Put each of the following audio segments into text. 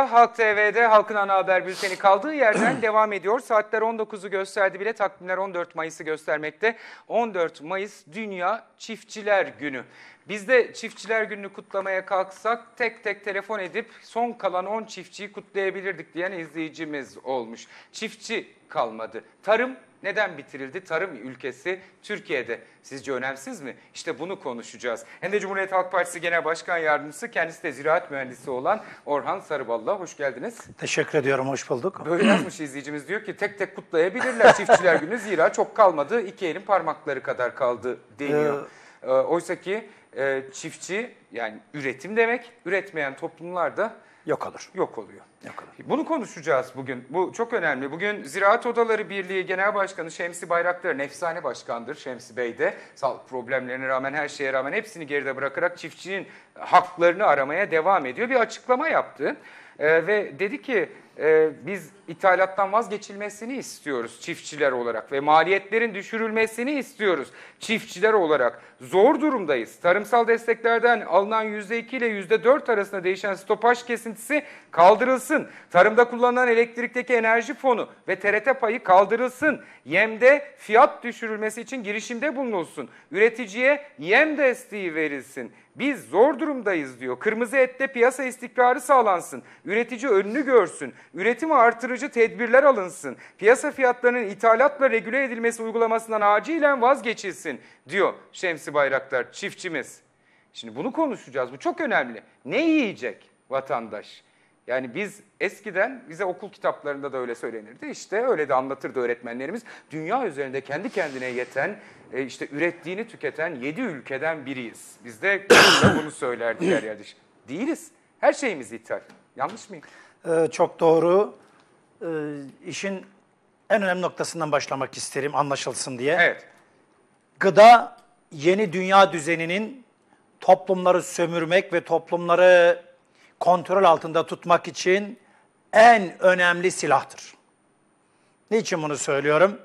Halk TV'de Halkın Ana Haber Bülteni kaldığı yerden devam ediyor. Saatler 19'u gösterdi bile takvimler 14 Mayıs'ı göstermekte. 14 Mayıs Dünya Çiftçiler Günü. Biz de çiftçiler gününü kutlamaya kalksak tek tek telefon edip son kalan 10 çiftçiyi kutlayabilirdik diyen izleyicimiz olmuş. Çiftçi kalmadı. Tarım neden bitirildi? Tarım ülkesi Türkiye'de sizce önemsiz mi? İşte bunu konuşacağız. Hem de Cumhuriyet Halk Partisi Genel Başkan Yardımcısı kendisi de ziraat mühendisi olan Orhan Sarıballah. Hoş geldiniz. Teşekkür ediyorum, hoş bulduk. Böyle yazmış izleyicimiz diyor ki tek tek kutlayabilirler çiftçiler günü zira çok kalmadı. iki elin parmakları kadar kaldı deniyor. Ee, ee Oysa ki e, çiftçi yani üretim demek, üretmeyen toplumlar da yok olur. Yok oluyor. Yok olur. Bunu konuşacağız bugün. Bu çok önemli. Bugün Ziraat Odaları Birliği Genel Başkanı Şemsi Bayraktar efsane başkandır Şemsi Bey de. Sağlık problemlerine rağmen her şeye rağmen hepsini geride bırakarak çiftçinin haklarını aramaya devam ediyor. Bir açıklama yaptı ee, ve dedi ki e, biz ithalattan vazgeçilmesini istiyoruz çiftçiler olarak ve maliyetlerin düşürülmesini istiyoruz çiftçiler olarak. Zor durumdayız. Tarımsal desteklerden alınan %2 ile %4 arasında değişen stopaj kesintisi kaldırılsın. Tarımda kullanılan elektrikteki enerji fonu ve TRT payı kaldırılsın. Yemde fiyat düşürülmesi için girişimde bulunulsun. Üreticiye yem desteği verilsin. Biz zor durumdayız diyor. Kırmızı ette piyasa istikrarı sağlansın. Üretici önünü görsün üretimi artırıcı tedbirler alınsın, piyasa fiyatlarının ithalatla regüle edilmesi uygulamasından acilen vazgeçilsin diyor Şemsi Bayraktar çiftçimiz. Şimdi bunu konuşacağız. Bu çok önemli. Ne yiyecek vatandaş? Yani biz eskiden bize okul kitaplarında da öyle söylenirdi. İşte öyle de anlatırdı öğretmenlerimiz. Dünya üzerinde kendi kendine yeten, e, işte ürettiğini tüketen yedi ülkeden biriyiz. Biz de bunu söylerdi her yerde. Değiliz. Her şeyimiz ithal. Yanlış mıyım? Ee, çok doğru. E, işin en önemli noktasından başlamak isterim anlaşılsın diye. Evet. Gıda yeni dünya düzeninin toplumları sömürmek ve toplumları kontrol altında tutmak için en önemli silahtır. Niçin bunu söylüyorum?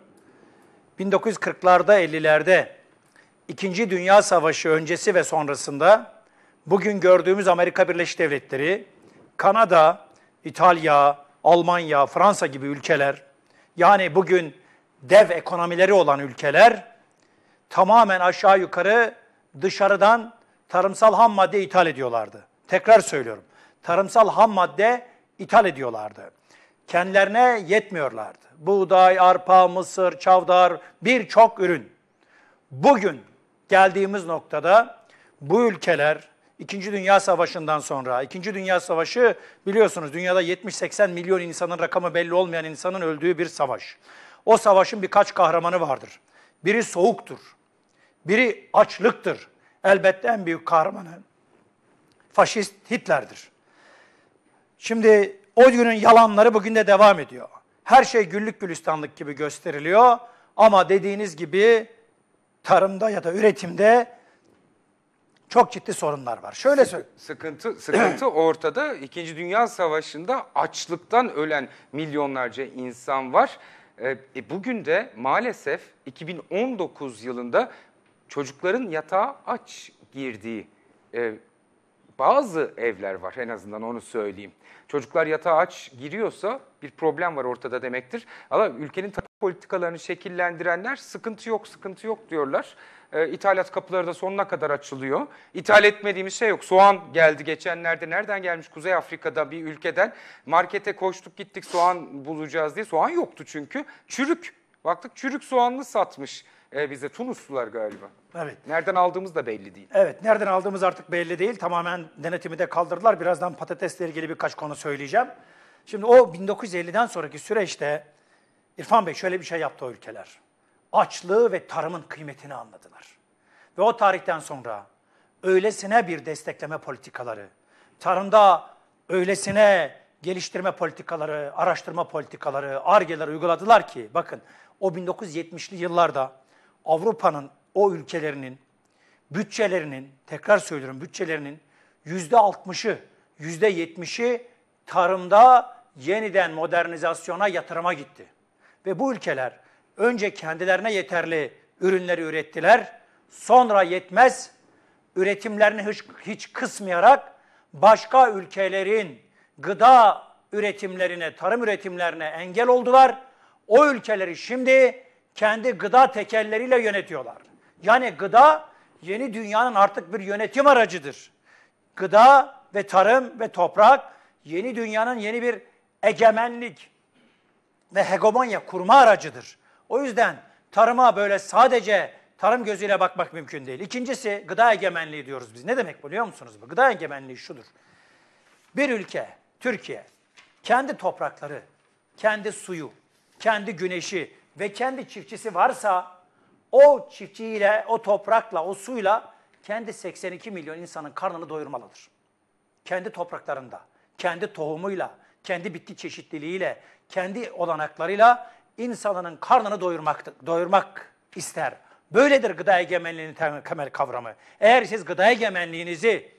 1940'larda, 50'lerde İkinci Dünya Savaşı öncesi ve sonrasında bugün gördüğümüz Amerika Birleşik Devletleri, Kanada, İtalya, Almanya, Fransa gibi ülkeler, yani bugün dev ekonomileri olan ülkeler tamamen aşağı yukarı dışarıdan tarımsal ham madde ithal ediyorlardı. Tekrar söylüyorum. Tarımsal ham madde ithal ediyorlardı. Kendilerine yetmiyorlardı. Buğday, arpa, mısır, çavdar birçok ürün. Bugün geldiğimiz noktada bu ülkeler İkinci Dünya Savaşı'ndan sonra. İkinci Dünya Savaşı biliyorsunuz dünyada 70-80 milyon insanın rakamı belli olmayan insanın öldüğü bir savaş. O savaşın birkaç kahramanı vardır. Biri soğuktur. Biri açlıktır. Elbette en büyük kahramanı faşist Hitler'dir. Şimdi o günün yalanları bugün de devam ediyor. Her şey güllük gülistanlık gibi gösteriliyor ama dediğiniz gibi tarımda ya da üretimde çok ciddi sorunlar var. Şöyle söyle. Sıkıntı sıkıntı ortada. İkinci Dünya Savaşı'nda açlıktan ölen milyonlarca insan var. Ee, e, bugün de maalesef 2019 yılında çocukların yatağa aç girdiği e, bazı evler var en azından onu söyleyeyim. Çocuklar yatağa aç giriyorsa bir problem var ortada demektir. Ama ülkenin politikalarını şekillendirenler sıkıntı yok sıkıntı yok diyorlar e, ithalat kapıları da sonuna kadar açılıyor. İthal etmediğimiz şey yok. Soğan geldi geçenlerde. Nereden gelmiş? Kuzey Afrika'da bir ülkeden. Markete koştuk gittik soğan bulacağız diye. Soğan yoktu çünkü. Çürük. Baktık çürük soğanlı satmış e, bize Tunuslular galiba. Evet. Nereden aldığımız da belli değil. Evet, nereden aldığımız artık belli değil. Tamamen denetimi de kaldırdılar. Birazdan patatesle ilgili birkaç konu söyleyeceğim. Şimdi o 1950'den sonraki süreçte İrfan Bey şöyle bir şey yaptı o ülkeler açlığı ve tarımın kıymetini anladılar. Ve o tarihten sonra öylesine bir destekleme politikaları, tarımda öylesine geliştirme politikaları, araştırma politikaları, ARGE'ler uyguladılar ki bakın o 1970'li yıllarda Avrupa'nın o ülkelerinin bütçelerinin, tekrar söylüyorum bütçelerinin yüzde altmışı, yüzde yetmişi tarımda yeniden modernizasyona yatırıma gitti. Ve bu ülkeler önce kendilerine yeterli ürünleri ürettiler. Sonra yetmez üretimlerini hiç, hiç kısmayarak başka ülkelerin gıda üretimlerine, tarım üretimlerine engel oldular. O ülkeleri şimdi kendi gıda tekelleriyle yönetiyorlar. Yani gıda yeni dünyanın artık bir yönetim aracıdır. Gıda ve tarım ve toprak yeni dünyanın yeni bir egemenlik ve hegemonya kurma aracıdır. O yüzden tarıma böyle sadece tarım gözüyle bakmak mümkün değil. İkincisi gıda egemenliği diyoruz biz. Ne demek biliyor musunuz? Bu gıda egemenliği şudur. Bir ülke, Türkiye, kendi toprakları, kendi suyu, kendi güneşi ve kendi çiftçisi varsa o çiftçiyle, o toprakla, o suyla kendi 82 milyon insanın karnını doyurmalıdır. Kendi topraklarında, kendi tohumuyla, kendi bitki çeşitliliğiyle, kendi olanaklarıyla insanının karnını doyurmak, doyurmak ister. Böyledir gıda egemenliğinin temel kavramı. Eğer siz gıda egemenliğinizi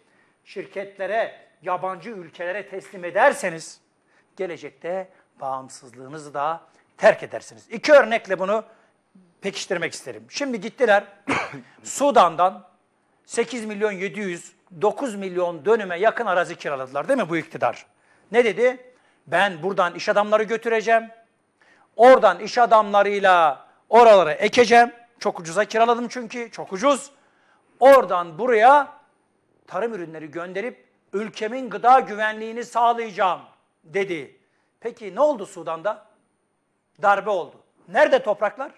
şirketlere, yabancı ülkelere teslim ederseniz gelecekte bağımsızlığınızı da terk edersiniz. İki örnekle bunu pekiştirmek isterim. Şimdi gittiler Sudan'dan 8 milyon 700, 9 milyon dönüme yakın arazi kiraladılar değil mi bu iktidar? Ne dedi? Ben buradan iş adamları götüreceğim, Oradan iş adamlarıyla oraları ekeceğim. Çok ucuza kiraladım çünkü, çok ucuz. Oradan buraya tarım ürünleri gönderip ülkemin gıda güvenliğini sağlayacağım dedi. Peki ne oldu Sudan'da? Darbe oldu. Nerede topraklar?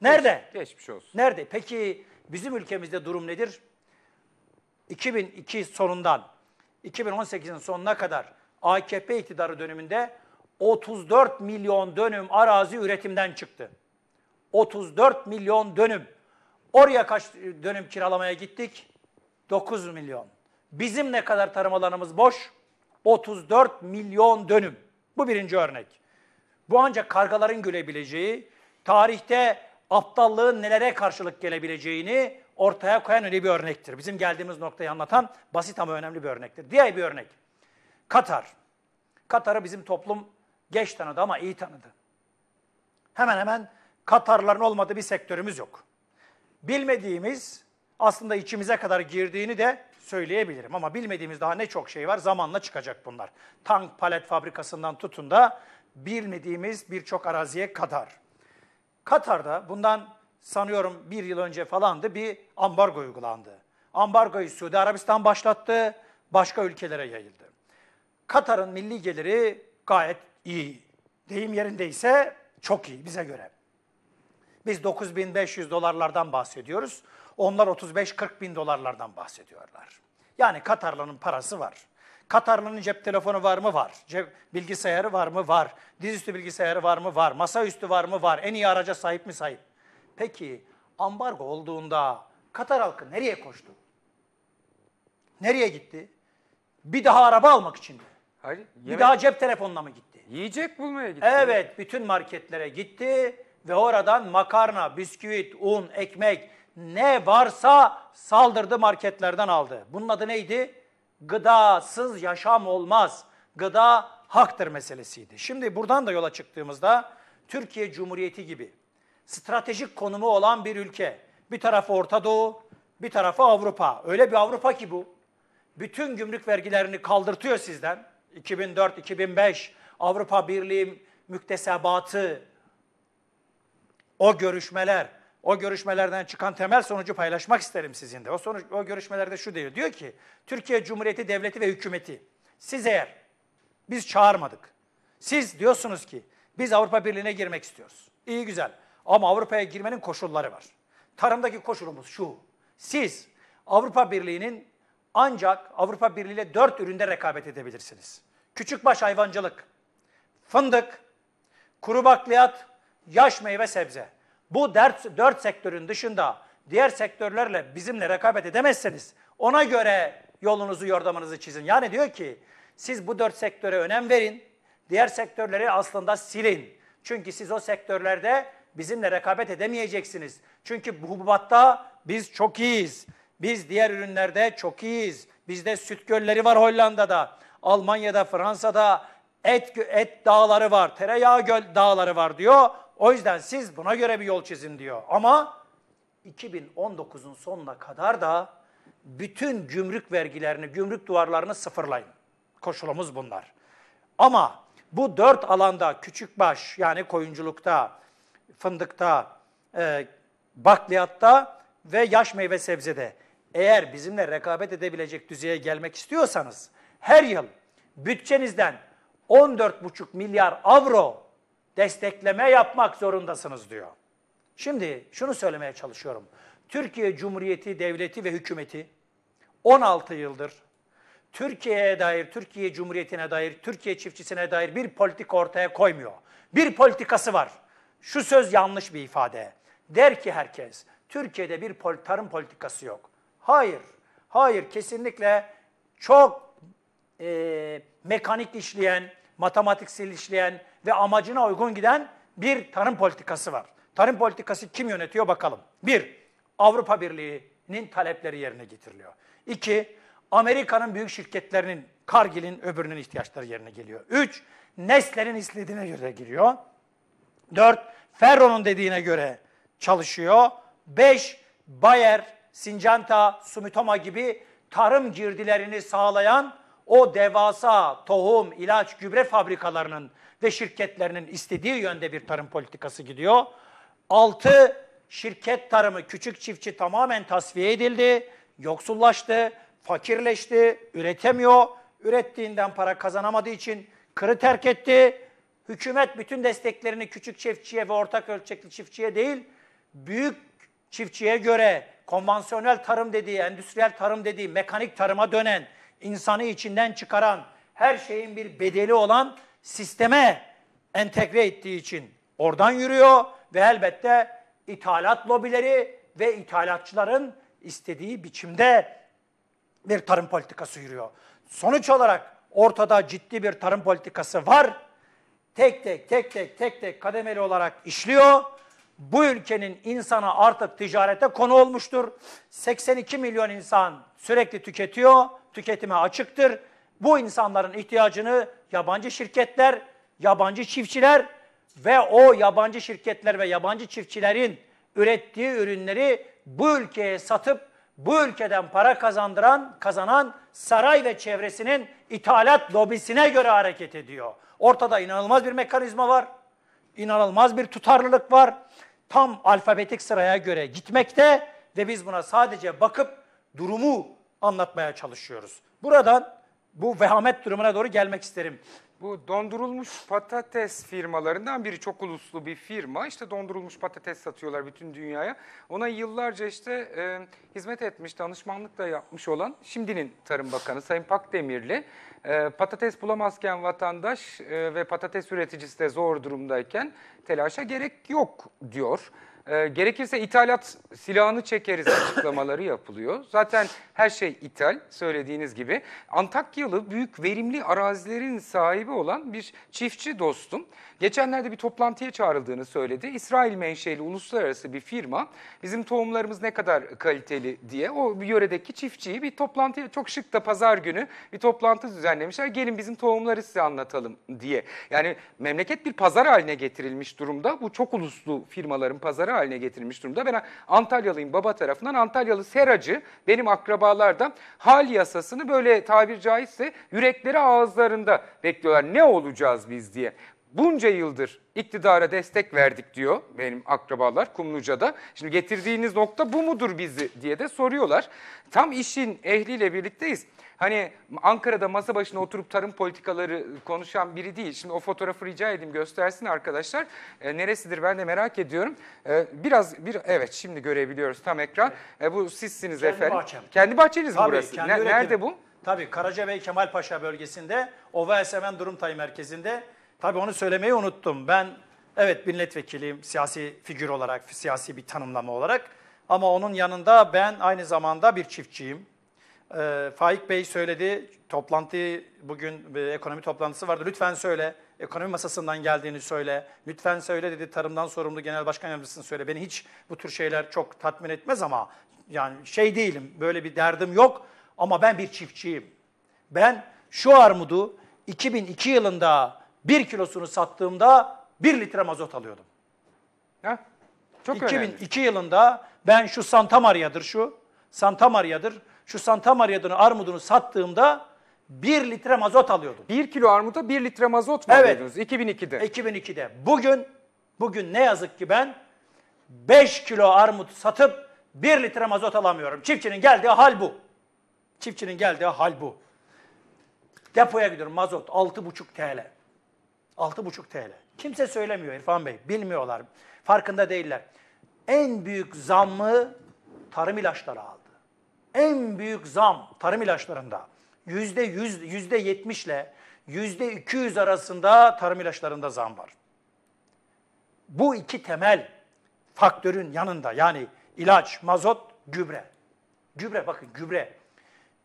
Nerede? Geç, geçmiş olsun. Nerede? Peki bizim ülkemizde durum nedir? 2002 sonundan 2018'in sonuna kadar AKP iktidarı döneminde 34 milyon dönüm arazi üretimden çıktı. 34 milyon dönüm. Oraya kaç dönüm kiralamaya gittik? 9 milyon. Bizim ne kadar tarım alanımız boş? 34 milyon dönüm. Bu birinci örnek. Bu ancak kargaların gülebileceği, tarihte aptallığın nelere karşılık gelebileceğini ortaya koyan öyle bir örnektir. Bizim geldiğimiz noktayı anlatan basit ama önemli bir örnektir. Diğer bir örnek. Katar. Katar'ı bizim toplum Geç tanıdı ama iyi tanıdı. Hemen hemen Katarların olmadığı bir sektörümüz yok. Bilmediğimiz aslında içimize kadar girdiğini de söyleyebilirim. Ama bilmediğimiz daha ne çok şey var. Zamanla çıkacak bunlar. Tank palet fabrikasından tutun da bilmediğimiz birçok araziye kadar. Katar'da bundan sanıyorum bir yıl önce falandı bir ambargo uygulandı. Ambargoyu Suudi Arabistan başlattı, başka ülkelere yayıldı. Katar'ın milli geliri gayet iyi. Deyim yerindeyse çok iyi bize göre. Biz 9500 dolarlardan bahsediyoruz. Onlar 35-40 bin dolarlardan bahsediyorlar. Yani Katarlı'nın parası var. Katarlı'nın cep telefonu var mı? Var. Cep bilgisayarı var mı? Var. Dizüstü bilgisayarı var mı? Var. Masaüstü var mı? Var. En iyi araca sahip mi? Sahip. Peki ambargo olduğunda Katar halkı nereye koştu? Nereye gitti? Bir daha araba almak için mi? Hayır. Yemek... Bir daha cep telefonuna mı gitti? Yiyecek bulmaya gitti. Evet, bütün marketlere gitti ve oradan makarna, bisküvit, un, ekmek ne varsa saldırdı marketlerden aldı. Bunun adı neydi? Gıdasız yaşam olmaz. Gıda haktır meselesiydi. Şimdi buradan da yola çıktığımızda Türkiye Cumhuriyeti gibi stratejik konumu olan bir ülke. Bir tarafı Orta Doğu, bir tarafı Avrupa. Öyle bir Avrupa ki bu. Bütün gümrük vergilerini kaldırtıyor sizden. 2004, 2005, Avrupa Birliği müktesebatı, o görüşmeler, o görüşmelerden çıkan temel sonucu paylaşmak isterim sizinle. O sonuç o görüşmelerde şu diyor. Diyor ki Türkiye Cumhuriyeti devleti ve hükümeti siz eğer biz çağırmadık. Siz diyorsunuz ki biz Avrupa Birliği'ne girmek istiyoruz. İyi güzel. Ama Avrupa'ya girmenin koşulları var. Tarımdaki koşulumuz şu. Siz Avrupa Birliği'nin ancak Avrupa Birliği ile dört üründe rekabet edebilirsiniz. Küçükbaş hayvancılık, fındık, kuru bakliyat, yaş meyve sebze. Bu dert, dört sektörün dışında diğer sektörlerle bizimle rekabet edemezseniz ona göre yolunuzu, yordamınızı çizin. Yani diyor ki siz bu dört sektöre önem verin, diğer sektörleri aslında silin. Çünkü siz o sektörlerde bizimle rekabet edemeyeceksiniz. Çünkü hububatta biz çok iyiyiz. Biz diğer ürünlerde çok iyiyiz. Bizde süt gölleri var Hollanda'da, Almanya'da, Fransa'da, et, et dağları var, tereyağı göl dağları var diyor. O yüzden siz buna göre bir yol çizin diyor. Ama 2019'un sonuna kadar da bütün gümrük vergilerini, gümrük duvarlarını sıfırlayın. Koşulumuz bunlar. Ama bu dört alanda küçük baş yani koyunculukta, fındıkta, e, bakliyatta ve yaş meyve sebzede eğer bizimle rekabet edebilecek düzeye gelmek istiyorsanız her yıl bütçenizden 14,5 milyar avro destekleme yapmak zorundasınız diyor. Şimdi şunu söylemeye çalışıyorum. Türkiye Cumhuriyeti Devleti ve Hükümeti 16 yıldır Türkiye'ye dair, Türkiye Cumhuriyeti'ne dair, Türkiye çiftçisine dair bir politik ortaya koymuyor. Bir politikası var. Şu söz yanlış bir ifade. Der ki herkes, Türkiye'de bir tarım politikası yok. Hayır, hayır kesinlikle çok e, mekanik işleyen, matematiksel işleyen ve amacına uygun giden bir tarım politikası var. Tarım politikası kim yönetiyor bakalım. Bir, Avrupa Birliği'nin talepleri yerine getiriliyor. İki, Amerika'nın büyük şirketlerinin, Kargil'in öbürünün ihtiyaçları yerine geliyor. Üç, Nestle'nin istediğine göre giriyor. Dört, Ferro'nun dediğine göre çalışıyor. Beş, Bayer, Syngenta, Sumitomo gibi tarım girdilerini sağlayan o devasa tohum, ilaç, gübre fabrikalarının ve şirketlerinin istediği yönde bir tarım politikası gidiyor. Altı, şirket tarımı, küçük çiftçi tamamen tasfiye edildi, yoksullaştı, fakirleşti, üretemiyor. Ürettiğinden para kazanamadığı için kırı terk etti. Hükümet bütün desteklerini küçük çiftçiye ve ortak ölçekli çiftçiye değil, büyük çiftçiye göre konvansiyonel tarım dediği, endüstriyel tarım dediği, mekanik tarıma dönen, insanı içinden çıkaran, her şeyin bir bedeli olan sisteme entegre ettiği için oradan yürüyor ve elbette ithalat lobileri ve ithalatçıların istediği biçimde bir tarım politikası yürüyor. Sonuç olarak ortada ciddi bir tarım politikası var. Tek tek tek tek tek tek kademeli olarak işliyor. Bu ülkenin insana artık ticarete konu olmuştur. 82 milyon insan sürekli tüketiyor tüketime açıktır. Bu insanların ihtiyacını yabancı şirketler, yabancı çiftçiler ve o yabancı şirketler ve yabancı çiftçilerin ürettiği ürünleri bu ülkeye satıp bu ülkeden para kazandıran, kazanan saray ve çevresinin ithalat lobisine göre hareket ediyor. Ortada inanılmaz bir mekanizma var. İnanılmaz bir tutarlılık var. Tam alfabetik sıraya göre gitmekte ve biz buna sadece bakıp durumu anlatmaya çalışıyoruz. Buradan bu vehamet durumuna doğru gelmek isterim. Bu dondurulmuş patates firmalarından biri çok uluslu bir firma. İşte dondurulmuş patates satıyorlar bütün dünyaya. Ona yıllarca işte e, hizmet etmiş, danışmanlık da yapmış olan şimdinin Tarım Bakanı Sayın Pakdemirli. E, patates bulamazken vatandaş e, ve patates üreticisi de zor durumdayken telaşa gerek yok diyor. E, gerekirse ithalat silahını çekeriz açıklamaları yapılıyor. Zaten her şey ithal söylediğiniz gibi. Antakyalı büyük verimli arazilerin sahibi olan bir çiftçi dostum. Geçenlerde bir toplantıya çağrıldığını söyledi. İsrail menşeli uluslararası bir firma bizim tohumlarımız ne kadar kaliteli diye o yöredeki çiftçiyi bir toplantıya çok şık da pazar günü bir toplantı düzenlemişler. Gelin bizim tohumları size anlatalım diye. Yani memleket bir pazar haline getirilmiş durumda. Bu çok uluslu firmaların pazarı haline getirilmiş durumda. Ben Antalyalıyım baba tarafından. Antalyalı seracı benim akrabalar da hal yasasını böyle tabir caizse yürekleri ağızlarında bekliyorlar. Ne olacağız biz diye bunca yıldır iktidara destek verdik diyor benim akrabalar Kumluca'da. Şimdi getirdiğiniz nokta bu mudur bizi diye de soruyorlar. Tam işin ehliyle birlikteyiz. Hani Ankara'da masa başına oturup tarım politikaları konuşan biri değil. Şimdi o fotoğrafı rica edeyim göstersin arkadaşlar. E, neresidir ben de merak ediyorum. E, biraz bir evet şimdi görebiliyoruz tam ekran. E, bu sizsiniz Kendi efendim. Bahçem. Kendi bahçeniz Tabii, burası. Kendi ne, nerede bu? Tabii Karacabey Kemalpaşa bölgesinde Ova Esemen Durumtay Merkezi'nde Tabii onu söylemeyi unuttum. Ben evet milletvekiliyim siyasi figür olarak, siyasi bir tanımlama olarak. Ama onun yanında ben aynı zamanda bir çiftçiyim. E, Faik Bey söyledi, toplantı bugün e, ekonomi toplantısı vardı. Lütfen söyle, ekonomi masasından geldiğini söyle. Lütfen söyle dedi, tarımdan sorumlu genel başkan yardımcısını söyle. Beni hiç bu tür şeyler çok tatmin etmez ama yani şey değilim, böyle bir derdim yok. Ama ben bir çiftçiyim. Ben şu armudu 2002 yılında bir kilosunu sattığımda bir litre mazot alıyordum. Heh, çok 2002 önemli. yılında ben şu Santa Maria'dır şu, Santa Maria'dır, şu Santa Maria'dını armudunu sattığımda 1 litre mazot alıyordum. 1 kilo armuda 1 litre mazot mu evet. alıyordunuz 2002'de? 2002'de. Bugün bugün ne yazık ki ben 5 kilo armut satıp 1 litre mazot alamıyorum. Çiftçinin geldiği hal bu. Çiftçinin geldiği hal bu. Depoya gidiyorum mazot 6,5 TL. 6,5 TL. Kimse söylemiyor İrfan Bey. Bilmiyorlar. Farkında değiller. En büyük zammı tarım ilaçları aldı. En büyük zam tarım ilaçlarında. Yüzde yüz, yüzde yetmişle yüzde iki yüz arasında tarım ilaçlarında zam var. Bu iki temel faktörün yanında yani ilaç, mazot, gübre. Gübre bakın gübre.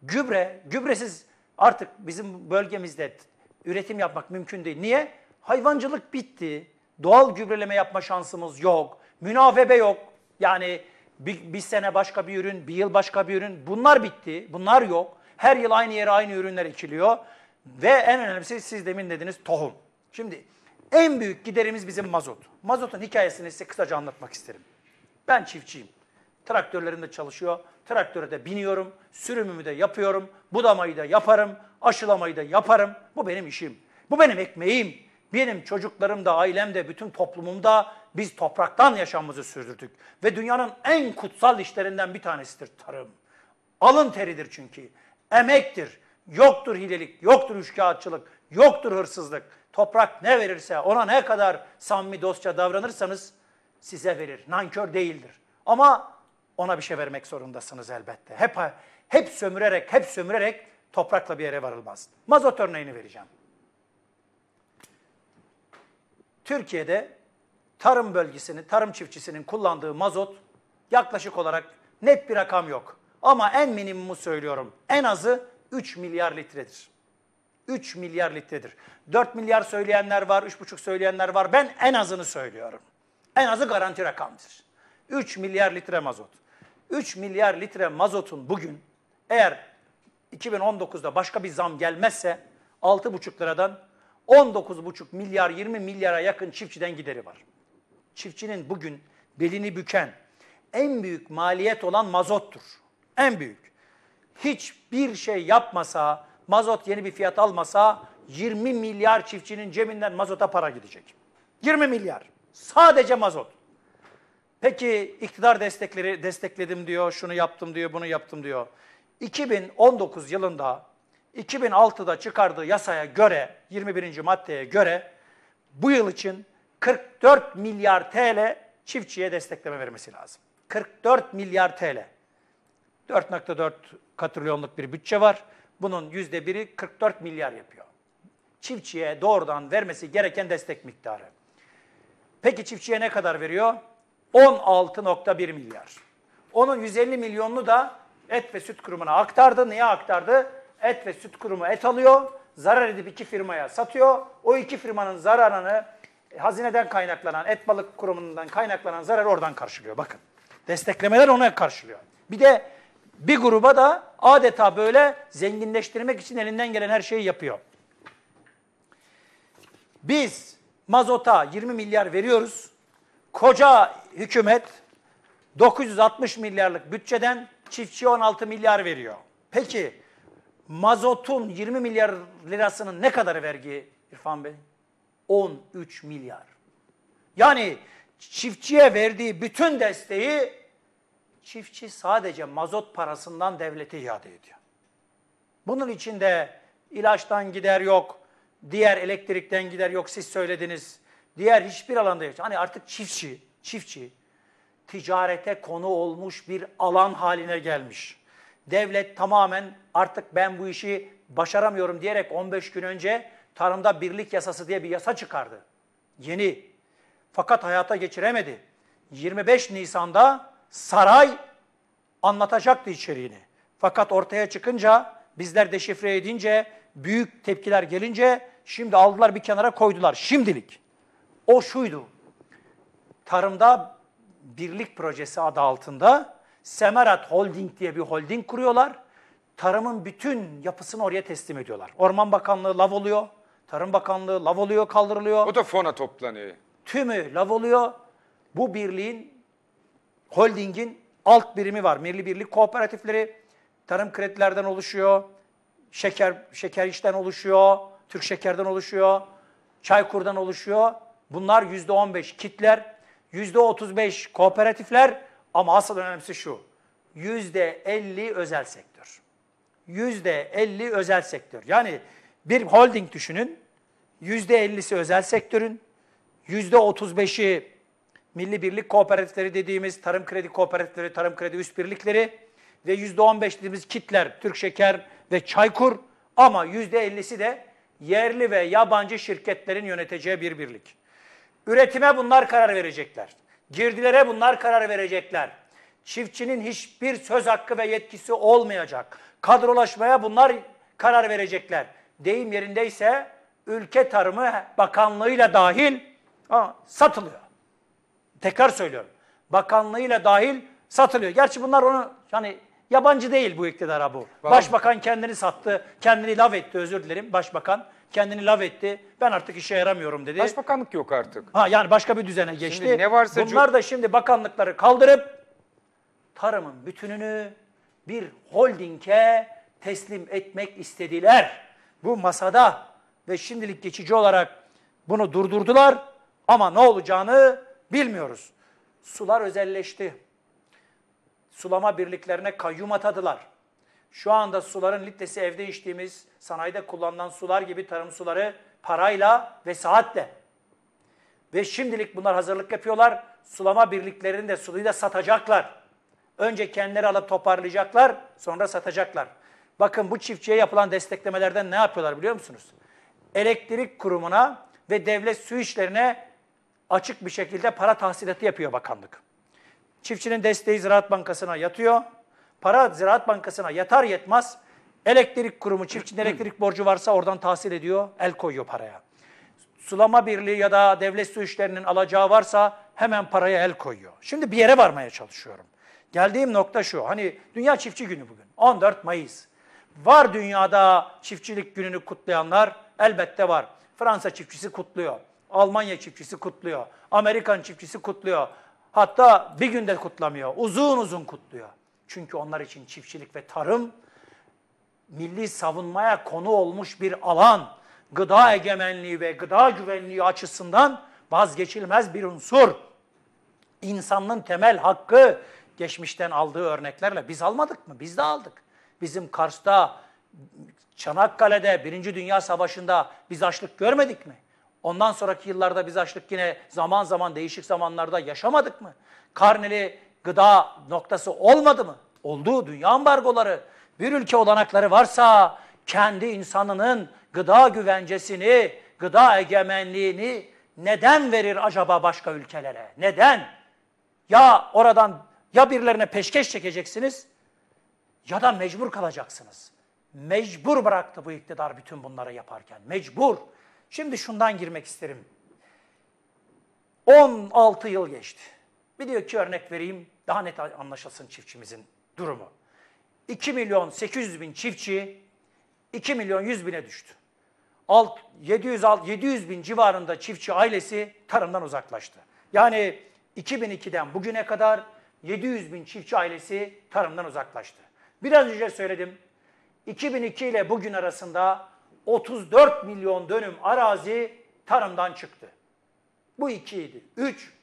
Gübre, gübresiz artık bizim bölgemizde üretim yapmak mümkün değil. Niye? hayvancılık bitti. Doğal gübreleme yapma şansımız yok. Münavebe yok. Yani bir, bir sene başka bir ürün, bir yıl başka bir ürün. Bunlar bitti. Bunlar yok. Her yıl aynı yere aynı ürünler ekiliyor. Ve en önemlisi siz demin dediniz tohum. Şimdi en büyük giderimiz bizim mazot. Mazotun hikayesini size kısaca anlatmak isterim. Ben çiftçiyim. Traktörlerimde çalışıyor. Traktöre de biniyorum. Sürümümü de yapıyorum. Budamayı da yaparım. Aşılamayı da yaparım. Bu benim işim. Bu benim ekmeğim. Benim çocuklarım da, ailem de, bütün toplumumda biz topraktan yaşamımızı sürdürdük. Ve dünyanın en kutsal işlerinden bir tanesidir tarım. Alın teridir çünkü. Emektir. Yoktur hilelik, yoktur üçkağıtçılık, yoktur hırsızlık. Toprak ne verirse, ona ne kadar samimi dostça davranırsanız size verir. Nankör değildir. Ama ona bir şey vermek zorundasınız elbette. Hep hep sömürerek, hep sömürerek toprakla bir yere varılmaz. Mazot örneğini vereceğim. Türkiye'de tarım bölgesinin tarım çiftçisinin kullandığı mazot yaklaşık olarak net bir rakam yok. Ama en minimumu söylüyorum. En azı 3 milyar litredir. 3 milyar litredir. 4 milyar söyleyenler var, 3,5 söyleyenler var. Ben en azını söylüyorum. En azı garanti rakamdır. 3 milyar litre mazot. 3 milyar litre mazotun bugün eğer 2019'da başka bir zam gelmezse 6,5 liradan 19,5 milyar 20 milyara yakın çiftçiden gideri var. Çiftçinin bugün belini büken en büyük maliyet olan mazottur. En büyük. Hiçbir şey yapmasa, mazot yeni bir fiyat almasa 20 milyar çiftçinin cebinden mazota para gidecek. 20 milyar. Sadece mazot. Peki iktidar destekleri destekledim diyor, şunu yaptım diyor, bunu yaptım diyor. 2019 yılında 2006'da çıkardığı yasaya göre, 21. maddeye göre bu yıl için 44 milyar TL çiftçiye destekleme vermesi lazım. 44 milyar TL. 4.4 katrilyonluk bir bütçe var. Bunun yüzde biri 44 milyar yapıyor. Çiftçiye doğrudan vermesi gereken destek miktarı. Peki çiftçiye ne kadar veriyor? 16.1 milyar. Onun 150 milyonunu da et ve süt kurumuna aktardı. Niye aktardı? et ve süt kurumu et alıyor, zarar edip iki firmaya satıyor. O iki firmanın zararını e, hazineden kaynaklanan, et balık kurumundan kaynaklanan zararı oradan karşılıyor. Bakın desteklemeler ona karşılıyor. Bir de bir gruba da adeta böyle zenginleştirmek için elinden gelen her şeyi yapıyor. Biz mazota 20 milyar veriyoruz. Koca hükümet 960 milyarlık bütçeden çiftçi 16 milyar veriyor. Peki mazotun 20 milyar lirasının ne kadarı vergi İrfan Bey? 13 milyar. Yani çiftçiye verdiği bütün desteği çiftçi sadece mazot parasından devlete iade ediyor. Bunun içinde ilaçtan gider yok, diğer elektrikten gider yok siz söylediniz. Diğer hiçbir alanda yok. Hani artık çiftçi, çiftçi ticarete konu olmuş bir alan haline gelmiş devlet tamamen artık ben bu işi başaramıyorum diyerek 15 gün önce tarımda birlik yasası diye bir yasa çıkardı. Yeni. Fakat hayata geçiremedi. 25 Nisan'da saray anlatacaktı içeriğini. Fakat ortaya çıkınca, bizler deşifre edince, büyük tepkiler gelince şimdi aldılar bir kenara koydular. Şimdilik. O şuydu. Tarımda birlik projesi adı altında Semerat Holding diye bir holding kuruyorlar. Tarımın bütün yapısını oraya teslim ediyorlar. Orman Bakanlığı lav oluyor, Tarım Bakanlığı lav oluyor, kaldırılıyor. O da fona toplanıyor. Tümü lav oluyor. Bu birliğin, holdingin alt birimi var. Milli Birlik Kooperatifleri tarım kredilerden oluşuyor, şeker şeker işten oluşuyor, Türk şekerden oluşuyor, Çaykur'dan oluşuyor. Bunlar yüzde on beş kitler, yüzde otuz beş kooperatifler, ama asıl önemlisi şu. yüzde %50 özel sektör. yüzde %50 özel sektör. Yani bir holding düşünün. yüzde %50'si özel sektörün, yüzde %35'i milli birlik kooperatifleri dediğimiz tarım kredi kooperatifleri, tarım kredi üst birlikleri ve %15 dediğimiz kitler, Türk Şeker ve Çaykur ama yüzde %50'si de yerli ve yabancı şirketlerin yöneteceği bir birlik. Üretime bunlar karar verecekler. Girdilere bunlar karar verecekler. Çiftçinin hiçbir söz hakkı ve yetkisi olmayacak. Kadrolaşmaya bunlar karar verecekler. Deyim yerindeyse ülke tarımı bakanlığıyla dahil ha, satılıyor. Tekrar söylüyorum. Bakanlığıyla dahil satılıyor. Gerçi bunlar onu yani yabancı değil bu iktidara bu. Başbakan kendini sattı, kendini laf etti özür dilerim başbakan kendini lav etti. Ben artık işe yaramıyorum dedi. Başbakanlık yok artık. Ha yani başka bir düzene geçti. Şimdi ne varsa Bunlar da şimdi bakanlıkları kaldırıp tarımın bütününü bir holdinge teslim etmek istediler. Bu masada ve şimdilik geçici olarak bunu durdurdular ama ne olacağını bilmiyoruz. Sular özelleşti. Sulama birliklerine kayyum atadılar. Şu anda suların litresi evde içtiğimiz, sanayide kullanılan sular gibi tarım suları parayla ve saatle. Ve şimdilik bunlar hazırlık yapıyorlar. Sulama birliklerini de suyu da satacaklar. Önce kendileri alıp toparlayacaklar, sonra satacaklar. Bakın bu çiftçiye yapılan desteklemelerden ne yapıyorlar biliyor musunuz? Elektrik kurumuna ve devlet su işlerine açık bir şekilde para tahsilatı yapıyor bakanlık. Çiftçinin desteği Ziraat Bankası'na yatıyor. Para Ziraat Bankası'na yatar yetmez elektrik kurumu çiftçinin elektrik borcu varsa oradan tahsil ediyor, el koyuyor paraya. Sulama birliği ya da devlet su işlerinin alacağı varsa hemen paraya el koyuyor. Şimdi bir yere varmaya çalışıyorum. Geldiğim nokta şu, hani Dünya Çiftçi Günü bugün, 14 Mayıs. Var dünyada çiftçilik gününü kutlayanlar elbette var. Fransa çiftçisi kutluyor, Almanya çiftçisi kutluyor, Amerikan çiftçisi kutluyor. Hatta bir günde kutlamıyor, uzun uzun kutluyor. Çünkü onlar için çiftçilik ve tarım milli savunmaya konu olmuş bir alan. Gıda egemenliği ve gıda güvenliği açısından vazgeçilmez bir unsur. İnsanlığın temel hakkı geçmişten aldığı örneklerle biz almadık mı? Biz de aldık. Bizim Kars'ta, Çanakkale'de, Birinci Dünya Savaşı'nda biz açlık görmedik mi? Ondan sonraki yıllarda biz açlık yine zaman zaman değişik zamanlarda yaşamadık mı? Karneli gıda noktası olmadı mı? olduğu dünya ambargoları, bir ülke olanakları varsa kendi insanının gıda güvencesini, gıda egemenliğini neden verir acaba başka ülkelere? Neden? Ya oradan ya birilerine peşkeş çekeceksiniz ya da mecbur kalacaksınız. Mecbur bıraktı bu iktidar bütün bunları yaparken. Mecbur. Şimdi şundan girmek isterim. 16 yıl geçti. Bir de iki örnek vereyim daha net anlaşılsın çiftçimizin durumu. 2 milyon 800 bin çiftçi 2 milyon 100 bine düştü. Alt, 700, alt, 700 bin civarında çiftçi ailesi tarımdan uzaklaştı. Yani 2002'den bugüne kadar 700 bin çiftçi ailesi tarımdan uzaklaştı. Biraz önce söyledim. 2002 ile bugün arasında 34 milyon dönüm arazi tarımdan çıktı. Bu ikiydi. Üç,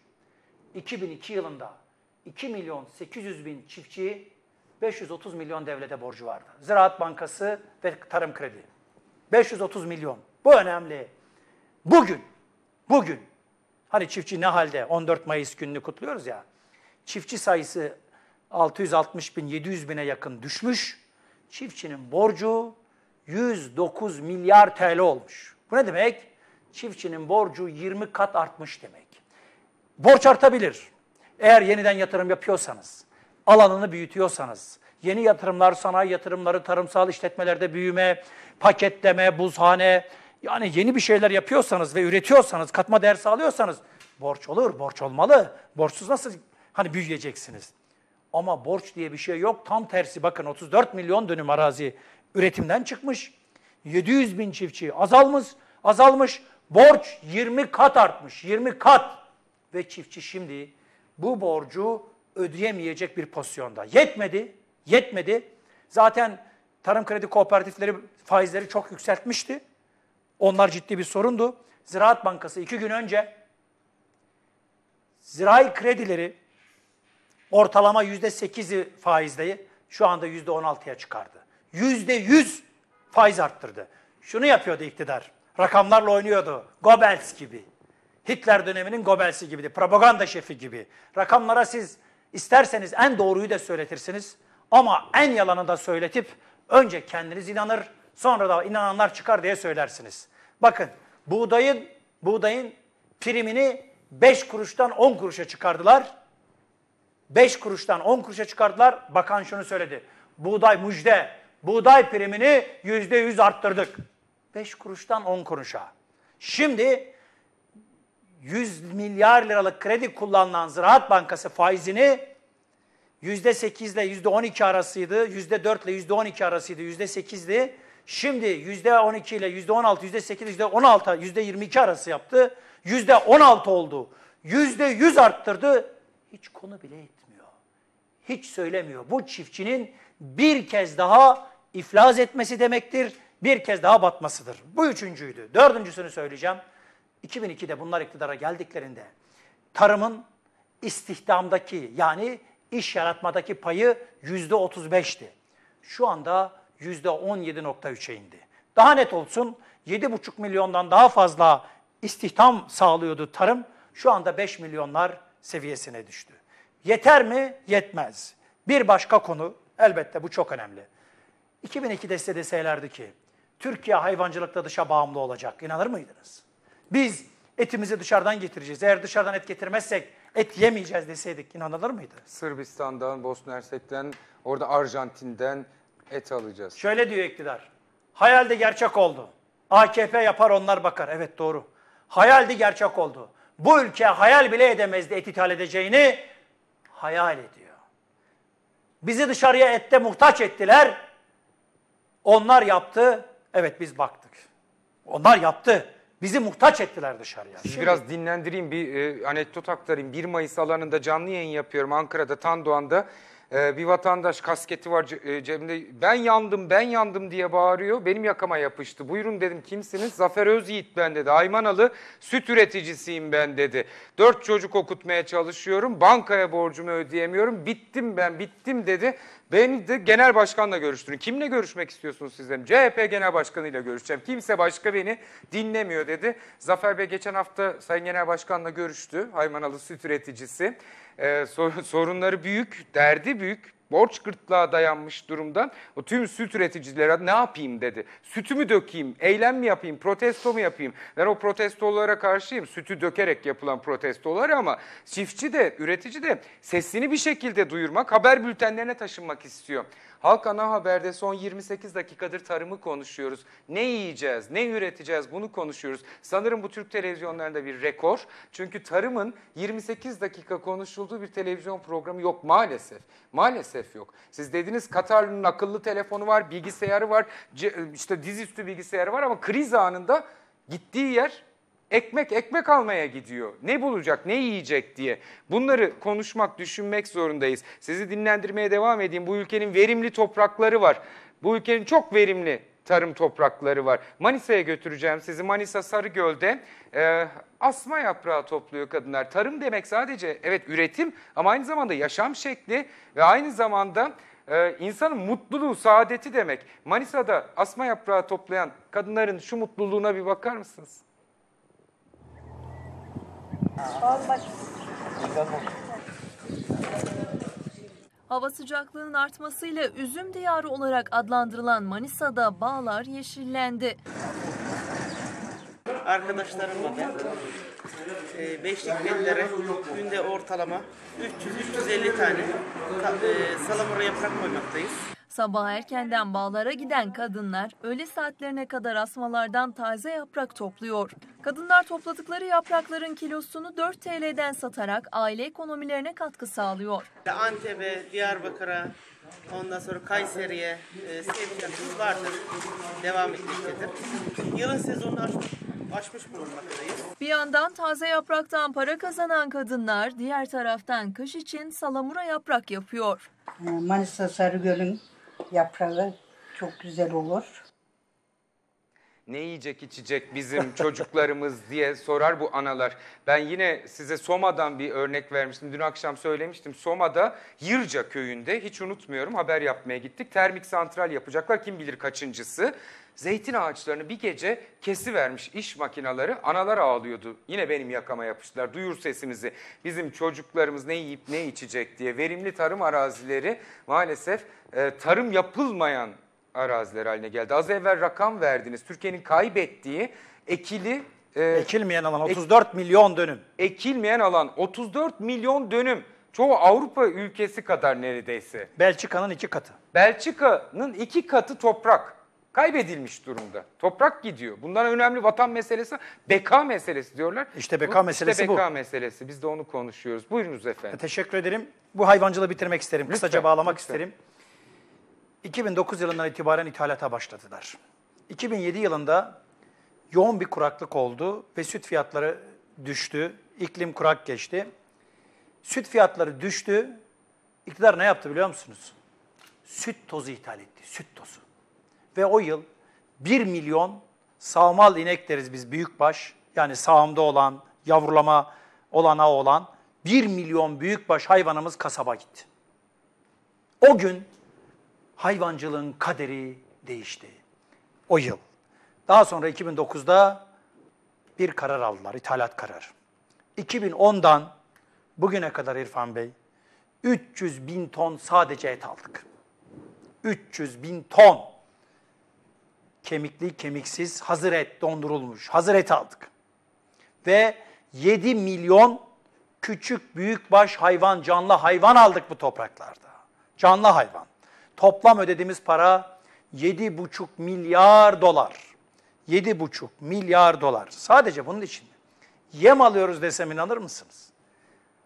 2002 yılında 2 milyon 800 bin çiftçi 530 milyon devlete borcu vardı. Ziraat Bankası ve Tarım Kredi. 530 milyon. Bu önemli. Bugün, bugün hani çiftçi ne halde 14 Mayıs gününü kutluyoruz ya. Çiftçi sayısı 660 bin, 700 bine yakın düşmüş. Çiftçinin borcu 109 milyar TL olmuş. Bu ne demek? Çiftçinin borcu 20 kat artmış demek. Borç artabilir. Eğer yeniden yatırım yapıyorsanız, alanını büyütüyorsanız, yeni yatırımlar, sanayi yatırımları, tarımsal işletmelerde büyüme, paketleme, buzhane, yani yeni bir şeyler yapıyorsanız ve üretiyorsanız, katma değer sağlıyorsanız borç olur, borç olmalı. Borçsuz nasıl hani büyüyeceksiniz? Ama borç diye bir şey yok. Tam tersi bakın 34 milyon dönüm arazi üretimden çıkmış. 700 bin çiftçi azalmış, azalmış. Borç 20 kat artmış, 20 kat. Ve çiftçi şimdi bu borcu ödeyemeyecek bir pozisyonda. Yetmedi, yetmedi. Zaten tarım kredi kooperatifleri faizleri çok yükseltmişti. Onlar ciddi bir sorundu. Ziraat Bankası iki gün önce zirai kredileri ortalama yüzde sekizi faizdeyi şu anda yüzde on altıya çıkardı. Yüzde yüz faiz arttırdı. Şunu yapıyordu iktidar. Rakamlarla oynuyordu. Goebbels gibi. Hitler döneminin Goebbels'i gibiydi. Propaganda şefi gibi. Rakamlara siz İsterseniz en doğruyu da söyletirsiniz ama en yalanı da söyletip önce kendiniz inanır sonra da inananlar çıkar diye söylersiniz. Bakın buğdayın, buğdayın primini 5 kuruştan 10 kuruşa çıkardılar. 5 kuruştan 10 kuruşa çıkardılar. Bakan şunu söyledi. Buğday müjde. Buğday primini %100 arttırdık. 5 kuruştan 10 kuruşa. Şimdi 100 milyar liralık kredi kullanılan Ziraat Bankası faizini %8 ile %12 arasıydı, %4 ile %12 arasıydı, %8'di. Şimdi %12 ile %16, %8, %16, %22 arası yaptı. %16 oldu. %100 arttırdı. Hiç konu bile etmiyor. Hiç söylemiyor. Bu çiftçinin bir kez daha iflas etmesi demektir. Bir kez daha batmasıdır. Bu üçüncüydü. Dördüncüsünü söyleyeceğim. 2002'de bunlar iktidara geldiklerinde tarımın istihdamdaki yani iş yaratmadaki payı %35'ti. Şu anda %17.3'e indi. Daha net olsun 7,5 milyondan daha fazla istihdam sağlıyordu tarım. Şu anda 5 milyonlar seviyesine düştü. Yeter mi? Yetmez. Bir başka konu elbette bu çok önemli. 2002'de size deselerdi ki Türkiye hayvancılıkta dışa bağımlı olacak İnanır mıydınız? Biz etimizi dışarıdan getireceğiz. Eğer dışarıdan et getirmezsek et yemeyeceğiz deseydik inanılır mıydı? Sırbistan'dan, Bosna Hersek'ten, orada Arjantin'den et alacağız. Şöyle diyor iktidar. Hayalde gerçek oldu. AKP yapar onlar bakar. Evet doğru. Hayalde gerçek oldu. Bu ülke hayal bile edemezdi et ithal edeceğini hayal ediyor. Bizi dışarıya ette muhtaç ettiler. Onlar yaptı. Evet biz baktık. Onlar yaptı. Bizi muhtaç ettiler dışarıya. Siz Şimdi, biraz dinlendireyim, bir e, anekdot aktarayım. 1 Mayıs alanında canlı yayın yapıyorum Ankara'da, Tandoğan'da. Ee, bir vatandaş kasketi var e, cebinde. Ben yandım, ben yandım diye bağırıyor. Benim yakama yapıştı. Buyurun dedim kimsiniz? Zafer Özyiğit ben dedi. Aymanalı süt üreticisiyim ben dedi. Dört çocuk okutmaya çalışıyorum. Bankaya borcumu ödeyemiyorum. Bittim ben, bittim dedi. Beni de genel başkanla görüştürün. Kimle görüşmek istiyorsunuz siz sizden? CHP genel başkanıyla görüşeceğim. Kimse başka beni dinlemiyor dedi. Zafer Bey geçen hafta Sayın Genel Başkan'la görüştü. Haymanalı süt üreticisi e, sorunları büyük, derdi büyük, borç gırtlağa dayanmış durumda. o tüm süt üreticilere ne yapayım dedi. Sütümü dökeyim, eylem mi yapayım, protesto mu yapayım? Ben o protestolara karşıyım. Sütü dökerek yapılan protestolar ama çiftçi de, üretici de sesini bir şekilde duyurmak, haber bültenlerine taşınmak istiyor. Halk Ana Haber'de son 28 dakikadır tarımı konuşuyoruz. Ne yiyeceğiz, ne üreteceğiz bunu konuşuyoruz. Sanırım bu Türk televizyonlarında bir rekor. Çünkü tarımın 28 dakika konuşulduğu bir televizyon programı yok maalesef. Maalesef yok. Siz dediniz Katarlı'nın akıllı telefonu var, bilgisayarı var, işte dizüstü bilgisayarı var ama kriz anında gittiği yer ekmek ekmek almaya gidiyor. Ne bulacak, ne yiyecek diye. Bunları konuşmak, düşünmek zorundayız. Sizi dinlendirmeye devam edeyim. Bu ülkenin verimli toprakları var. Bu ülkenin çok verimli tarım toprakları var. Manisa'ya götüreceğim sizi. Manisa Sarıgöl'de e, asma yaprağı topluyor kadınlar. Tarım demek sadece evet üretim ama aynı zamanda yaşam şekli ve aynı zamanda e, insanın mutluluğu, saadeti demek. Manisa'da asma yaprağı toplayan kadınların şu mutluluğuna bir bakar mısınız? Hava sıcaklığının artmasıyla üzüm diyarı olarak adlandırılan Manisa'da bağlar yeşillendi. Arkadaşlarımla ben e, beşlik bellere günde ortalama 300-350 tane e, salamura yaprak koymaktayız. Sabah erkenden bağlara giden kadınlar öğle saatlerine kadar asmalardan taze yaprak topluyor. Kadınlar topladıkları yaprakların kilosunu 4 TL'den satarak aile ekonomilerine katkı sağlıyor. Antep'e, Diyarbakır'a, ondan sonra Kayseri'ye e, sevkiyatımız vardır. Devam etmektedir. Yılın sezonunu açmış, açmış bulunmaktayız. Bir yandan taze yapraktan para kazanan kadınlar diğer taraftan kış için salamura yaprak yapıyor. Ee, Manisa Sarıgöl'ün yaprağı çok güzel olur. Ne yiyecek içecek bizim çocuklarımız diye sorar bu analar. Ben yine size Soma'dan bir örnek vermiştim. Dün akşam söylemiştim. Soma'da Yırca köyünde hiç unutmuyorum haber yapmaya gittik. Termik santral yapacaklar kim bilir kaçıncısı. Zeytin ağaçlarını bir gece kesi vermiş iş makinaları analar ağlıyordu. Yine benim yakama yapıştılar. Duyur sesimizi. Bizim çocuklarımız ne yiyip ne içecek diye. Verimli tarım arazileri maalesef e, tarım yapılmayan araziler haline geldi. Az evvel rakam verdiniz. Türkiye'nin kaybettiği ekili e, ekilmeyen alan 34 ek, milyon dönüm. Ekilmeyen alan 34 milyon dönüm. Çoğu Avrupa ülkesi kadar neredeyse. Belçika'nın iki katı. Belçika'nın iki katı toprak kaybedilmiş durumda. Toprak gidiyor. Bundan önemli vatan meselesi beka meselesi diyorlar. İşte beka bu, meselesi işte beka bu. beka meselesi. Biz de onu konuşuyoruz. Buyurunuz efendim. Teşekkür ederim. Bu hayvancılığı bitirmek isterim. Lütfen, Kısaca bağlamak lütfen. isterim. 2009 yılından itibaren ithalata başladılar. 2007 yılında yoğun bir kuraklık oldu ve süt fiyatları düştü. İklim kurak geçti. Süt fiyatları düştü. İktidar ne yaptı biliyor musunuz? Süt tozu ithal etti. Süt tozu. Ve o yıl 1 milyon sağmal inek deriz biz büyükbaş. Yani sağımda olan, yavrulama olana olan 1 milyon büyükbaş hayvanımız kasaba gitti. O gün hayvancılığın kaderi değişti. O yıl. Daha sonra 2009'da bir karar aldılar, ithalat kararı. 2010'dan bugüne kadar İrfan Bey, 300 bin ton sadece et aldık. 300 bin ton kemikli, kemiksiz, hazır et, dondurulmuş, hazır et aldık. Ve 7 milyon küçük, büyük baş hayvan, canlı hayvan aldık bu topraklarda. Canlı hayvan. Toplam ödediğimiz para 7,5 milyar dolar. 7,5 milyar dolar. Sadece bunun için. Yem alıyoruz desem inanır mısınız?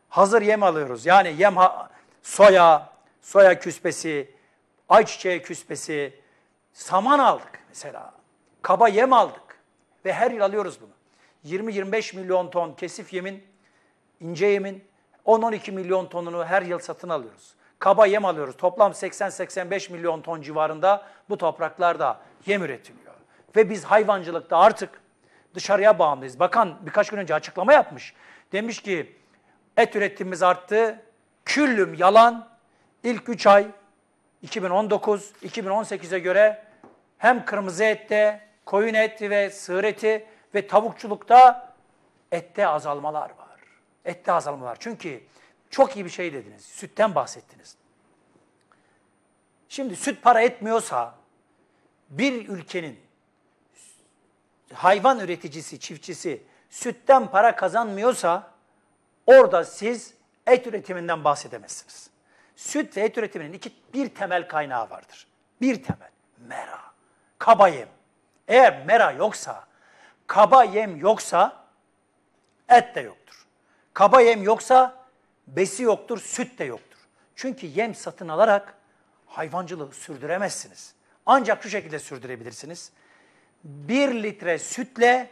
Hazır yem alıyoruz. Yani yem soya, soya küspesi, ayçiçeği küspesi, saman aldık mesela. Kaba yem aldık ve her yıl alıyoruz bunu. 20-25 milyon ton kesif yemin, ince yemin, 10-12 milyon tonunu her yıl satın alıyoruz. Kaba yem alıyoruz. Toplam 80-85 milyon ton civarında bu topraklarda yem üretiliyor. Ve biz hayvancılıkta artık dışarıya bağımlıyız. Bakan birkaç gün önce açıklama yapmış. Demiş ki et üretimimiz arttı. Küllüm yalan. İlk 3 ay 2019, 2018'e göre hem kırmızı ette, koyun eti ve sığır eti ve tavukçulukta ette azalmalar var. Ette azalmalar. Çünkü çok iyi bir şey dediniz. Sütten bahsettiniz. Şimdi süt para etmiyorsa bir ülkenin hayvan üreticisi, çiftçisi sütten para kazanmıyorsa orada siz et üretiminden bahsedemezsiniz. Süt ve et üretiminin iki, bir temel kaynağı vardır. Bir temel, mera kaba yem. Eğer mera yoksa, kaba yem yoksa et de yoktur. Kaba yem yoksa besi yoktur, süt de yoktur. Çünkü yem satın alarak hayvancılığı sürdüremezsiniz. Ancak şu şekilde sürdürebilirsiniz. bir litre sütle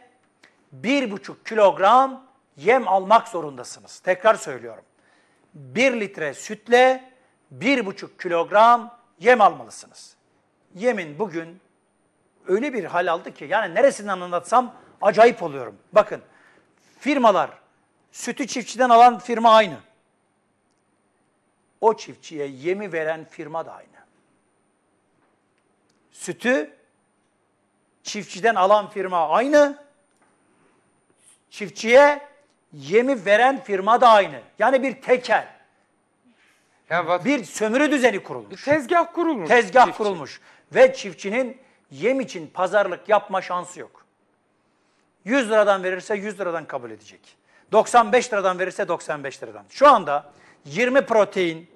bir buçuk kilogram yem almak zorundasınız. Tekrar söylüyorum. bir litre sütle bir buçuk kilogram yem almalısınız. Yemin bugün öyle bir hal aldı ki yani neresinden anlatsam acayip oluyorum. Bakın firmalar sütü çiftçiden alan firma aynı. O çiftçiye yemi veren firma da aynı. Sütü çiftçiden alan firma aynı. Çiftçiye yemi veren firma da aynı. Yani bir tekel. Ya vat- bir sömürü düzeni kurulmuş. Tezgah kurulmuş. Tezgah çiftçi. kurulmuş ve çiftçinin yem için pazarlık yapma şansı yok. 100 liradan verirse 100 liradan kabul edecek. 95 liradan verirse 95 liradan. Şu anda 20 protein,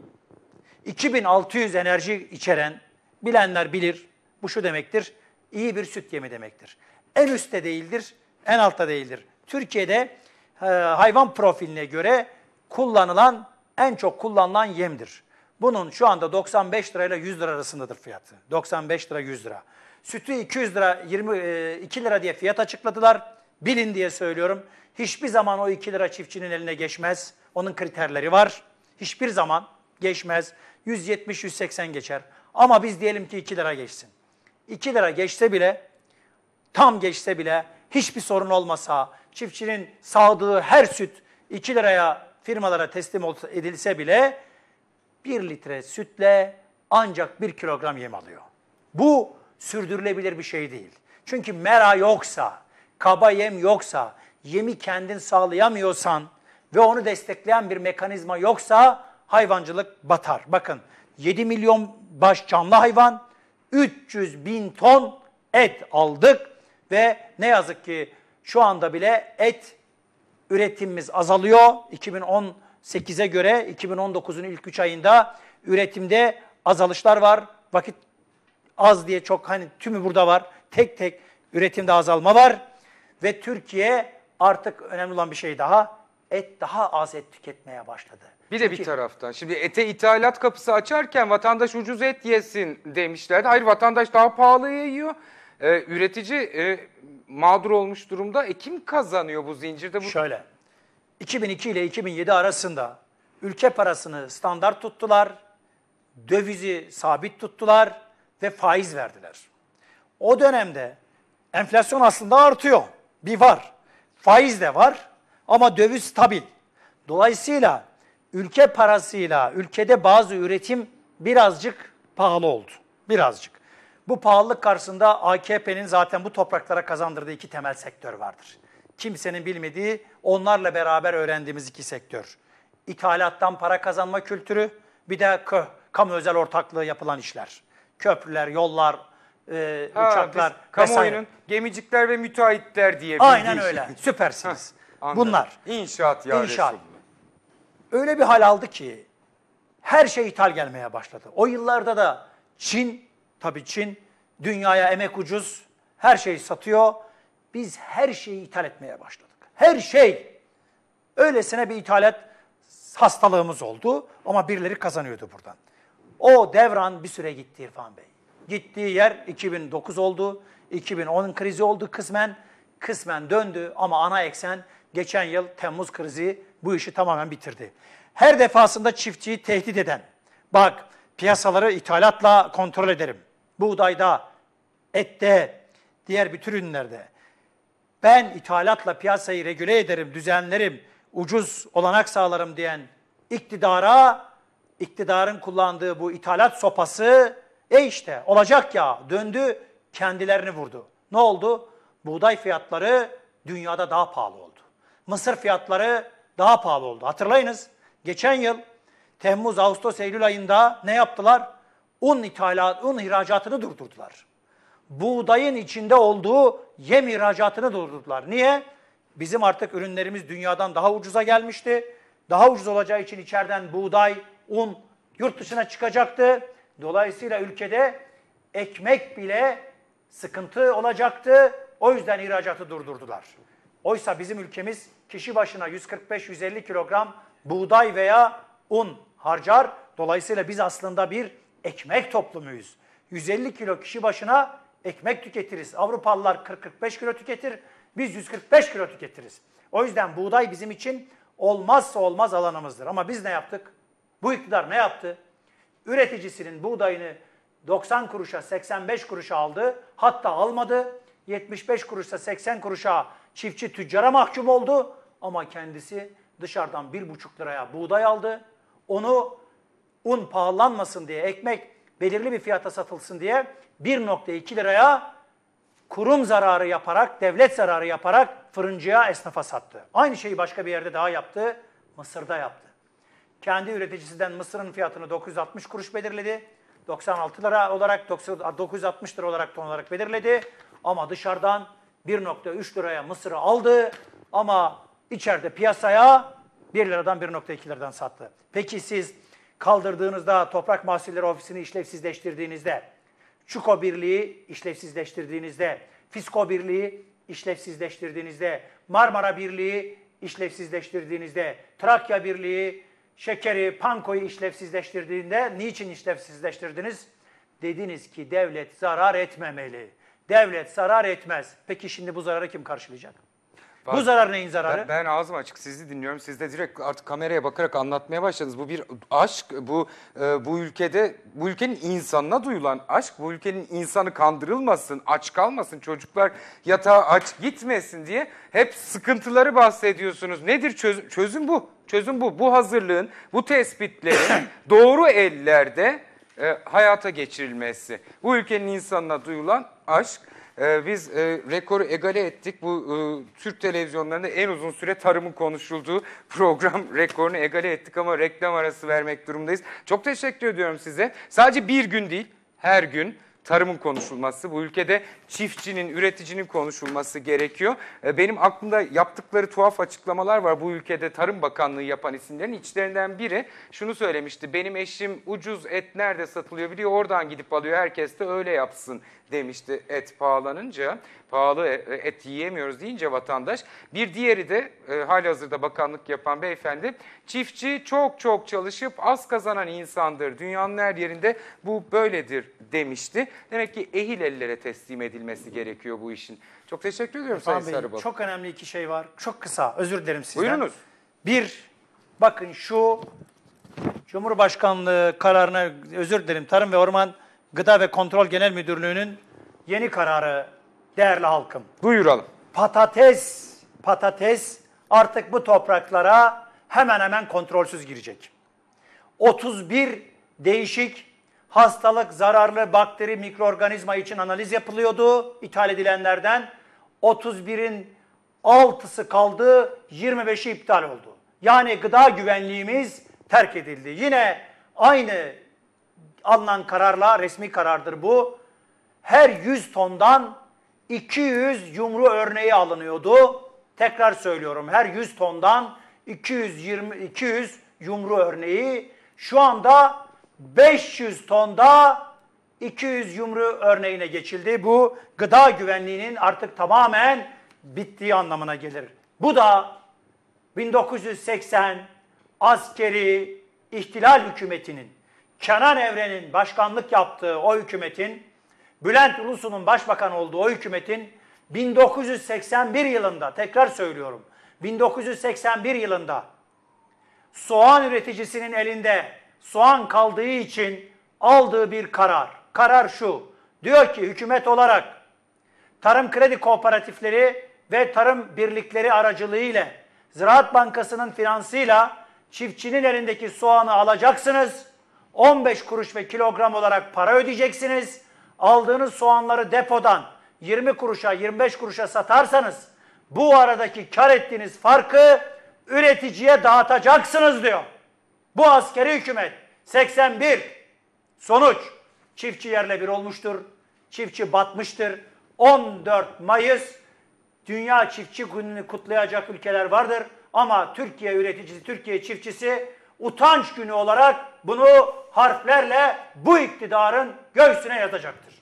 2600 enerji içeren, bilenler bilir, bu şu demektir, iyi bir süt yemi demektir. En üstte değildir, en altta değildir. Türkiye'de e, hayvan profiline göre kullanılan, en çok kullanılan yemdir. Bunun şu anda 95 lirayla 100 lira arasındadır fiyatı. 95 lira 100 lira. Sütü 200 lira, 20, 2 e, lira diye fiyat açıkladılar. Bilin diye söylüyorum. Hiçbir zaman o 2 lira çiftçinin eline geçmez. Onun kriterleri var. Hiçbir zaman geçmez. 170-180 geçer. Ama biz diyelim ki 2 lira geçsin. 2 lira geçse bile, tam geçse bile hiçbir sorun olmasa, çiftçinin sağdığı her süt 2 liraya firmalara teslim edilse bile 1 litre sütle ancak 1 kilogram yem alıyor. Bu sürdürülebilir bir şey değil. Çünkü mera yoksa, kaba yem yoksa, yemi kendin sağlayamıyorsan ve onu destekleyen bir mekanizma yoksa hayvancılık batar. Bakın 7 milyon baş canlı hayvan, 300 bin ton et aldık ve ne yazık ki şu anda bile et üretimimiz azalıyor. 2018'e göre 2019'un ilk 3 ayında üretimde azalışlar var. Vakit az diye çok hani tümü burada var. Tek tek üretimde azalma var. Ve Türkiye artık önemli olan bir şey daha et daha az et tüketmeye başladı. Bir de bir taraftan şimdi ete ithalat kapısı açarken vatandaş ucuz et yesin demişler. Hayır vatandaş daha pahalı yiyor. Ee, üretici e, mağdur olmuş durumda. E kim kazanıyor bu zincirde? Bu... Şöyle 2002 ile 2007 arasında ülke parasını standart tuttular. Dövizi sabit tuttular ve faiz verdiler. O dönemde enflasyon aslında artıyor. Bir var. Faiz de var ama döviz stabil. Dolayısıyla ülke parasıyla ülkede bazı üretim birazcık pahalı oldu. Birazcık. Bu pahalılık karşısında AKP'nin zaten bu topraklara kazandırdığı iki temel sektör vardır. Kimsenin bilmediği, onlarla beraber öğrendiğimiz iki sektör. İthalattan para kazanma kültürü, bir de kamu özel ortaklığı yapılan işler köprüler, yollar, e, Ha, uçaklar biz vesaire. gemicikler ve müteahhitler diye bildiği Aynen öyle. Şey. Süpersiniz. Anladım. Bunlar. İnşaat ya İnşaat. öyle bir hal aldı ki her şey ithal gelmeye başladı. O yıllarda da Çin, tabii Çin dünyaya emek ucuz, her şeyi satıyor. Biz her şeyi ithal etmeye başladık. Her şey. Öylesine bir ithalat hastalığımız oldu ama birileri kazanıyordu buradan. O devran bir süre gitti İrfan Bey. Gittiği yer 2009 oldu, 2010 krizi oldu kısmen, kısmen döndü ama ana eksen geçen yıl Temmuz krizi bu işi tamamen bitirdi. Her defasında çiftçiyi tehdit eden, bak piyasaları ithalatla kontrol ederim. Buğdayda, ette, diğer bütün ürünlerde. Ben ithalatla piyasayı regüle ederim, düzenlerim, ucuz olanak sağlarım diyen iktidara iktidarın kullandığı bu ithalat sopası e işte olacak ya döndü kendilerini vurdu. Ne oldu? Buğday fiyatları dünyada daha pahalı oldu. Mısır fiyatları daha pahalı oldu. Hatırlayınız geçen yıl Temmuz, Ağustos, Eylül ayında ne yaptılar? Un ithalat, un ihracatını durdurdular. Buğdayın içinde olduğu yem ihracatını durdurdular. Niye? Bizim artık ürünlerimiz dünyadan daha ucuza gelmişti. Daha ucuz olacağı için içeriden buğday, un yurt dışına çıkacaktı. Dolayısıyla ülkede ekmek bile sıkıntı olacaktı. O yüzden ihracatı durdurdular. Oysa bizim ülkemiz kişi başına 145-150 kilogram buğday veya un harcar. Dolayısıyla biz aslında bir ekmek toplumuyuz. 150 kilo kişi başına ekmek tüketiriz. Avrupalılar 40-45 kilo tüketir, biz 145 kilo tüketiriz. O yüzden buğday bizim için olmazsa olmaz alanımızdır. Ama biz ne yaptık? Bu iktidar ne yaptı? Üreticisinin buğdayını 90 kuruşa 85 kuruşa aldı. Hatta almadı. 75 kuruşa 80 kuruşa çiftçi tüccara mahkum oldu. Ama kendisi dışarıdan 1,5 liraya buğday aldı. Onu un pahalanmasın diye ekmek belirli bir fiyata satılsın diye 1.2 liraya kurum zararı yaparak, devlet zararı yaparak fırıncıya esnafa sattı. Aynı şeyi başka bir yerde daha yaptı. Mısır'da yaptı kendi üreticisinden mısırın fiyatını 960 kuruş belirledi. 96 lira olarak 960 lira olarak ton olarak belirledi. Ama dışarıdan 1.3 liraya mısırı aldı ama içeride piyasaya 1 liradan 1.2 liradan sattı. Peki siz kaldırdığınızda toprak mahsulleri ofisini işlevsizleştirdiğinizde, Çuko Birliği işlevsizleştirdiğinizde, Fisko Birliği işlevsizleştirdiğinizde, Marmara Birliği işlevsizleştirdiğinizde, Trakya Birliği şekeri, pankoyu işlevsizleştirdiğinde niçin işlevsizleştirdiniz? Dediniz ki devlet zarar etmemeli. Devlet zarar etmez. Peki şimdi bu zararı kim karşılayacak? Bu zarar neyin zararı? Ben, ben ağzım açık sizi dinliyorum. Siz de direkt artık kameraya bakarak anlatmaya başladınız. Bu bir aşk. Bu e, bu ülkede bu ülkenin insanına duyulan aşk. Bu ülkenin insanı kandırılmasın, aç kalmasın, çocuklar yatağa aç gitmesin diye hep sıkıntıları bahsediyorsunuz. Nedir çözüm? Çözüm bu. Çözüm bu. Bu hazırlığın, bu tespitlerin doğru ellerde e, hayata geçirilmesi. Bu ülkenin insanına duyulan aşk ee, biz e, rekoru egale ettik. Bu e, Türk televizyonlarında en uzun süre tarımın konuşulduğu program rekorunu egale ettik ama reklam arası vermek durumdayız. Çok teşekkür ediyorum size. Sadece bir gün değil, her gün tarımın konuşulması, bu ülkede çiftçinin, üreticinin konuşulması gerekiyor. E, benim aklımda yaptıkları tuhaf açıklamalar var bu ülkede Tarım Bakanlığı yapan isimlerin. içlerinden biri şunu söylemişti, benim eşim ucuz et nerede satılıyor biliyor oradan gidip alıyor herkes de öyle yapsın demişti et pahalanınca. Pahalı e, e, et yiyemiyoruz deyince vatandaş. Bir diğeri de hali hazırda bakanlık yapan beyefendi çiftçi çok çok çalışıp az kazanan insandır. Dünyanın her yerinde bu böyledir demişti. Demek ki ehil ellere teslim edilmesi gerekiyor bu işin. Çok teşekkür ediyorum Sayın Bey, Çok önemli iki şey var. Çok kısa. Özür dilerim sizden. Buyurunuz. Bir, bakın şu Cumhurbaşkanlığı kararına özür dilerim Tarım ve Orman Gıda ve Kontrol Genel Müdürlüğü'nün yeni kararı değerli halkım. Buyuralım. Patates, patates artık bu topraklara hemen hemen kontrolsüz girecek. 31 değişik hastalık, zararlı bakteri, mikroorganizma için analiz yapılıyordu ithal edilenlerden. 31'in 6'sı kaldı, 25'i iptal oldu. Yani gıda güvenliğimiz terk edildi. Yine aynı alınan kararla, resmi karardır bu. Her 100 tondan 200 yumru örneği alınıyordu. Tekrar söylüyorum her 100 tondan 220 200 yumru örneği şu anda 500 tonda 200 yumru örneğine geçildi. Bu gıda güvenliğinin artık tamamen bittiği anlamına gelir. Bu da 1980 askeri ihtilal hükümetinin, Kenan Evren'in başkanlık yaptığı o hükümetin, Bülent Ulusu'nun başbakan olduğu o hükümetin 1981 yılında, tekrar söylüyorum, 1981 yılında soğan üreticisinin elinde soğan kaldığı için aldığı bir karar. Karar şu. Diyor ki hükümet olarak tarım kredi kooperatifleri ve tarım birlikleri aracılığıyla Ziraat Bankası'nın finansıyla çiftçinin elindeki soğanı alacaksınız. 15 kuruş ve kilogram olarak para ödeyeceksiniz. Aldığınız soğanları depodan 20 kuruşa 25 kuruşa satarsanız bu aradaki kar ettiğiniz farkı üreticiye dağıtacaksınız diyor. Bu askeri hükümet 81 sonuç çiftçi yerle bir olmuştur. Çiftçi batmıştır. 14 Mayıs Dünya Çiftçi Günü'nü kutlayacak ülkeler vardır. Ama Türkiye üreticisi, Türkiye çiftçisi utanç günü olarak bunu harflerle bu iktidarın göğsüne yatacaktır.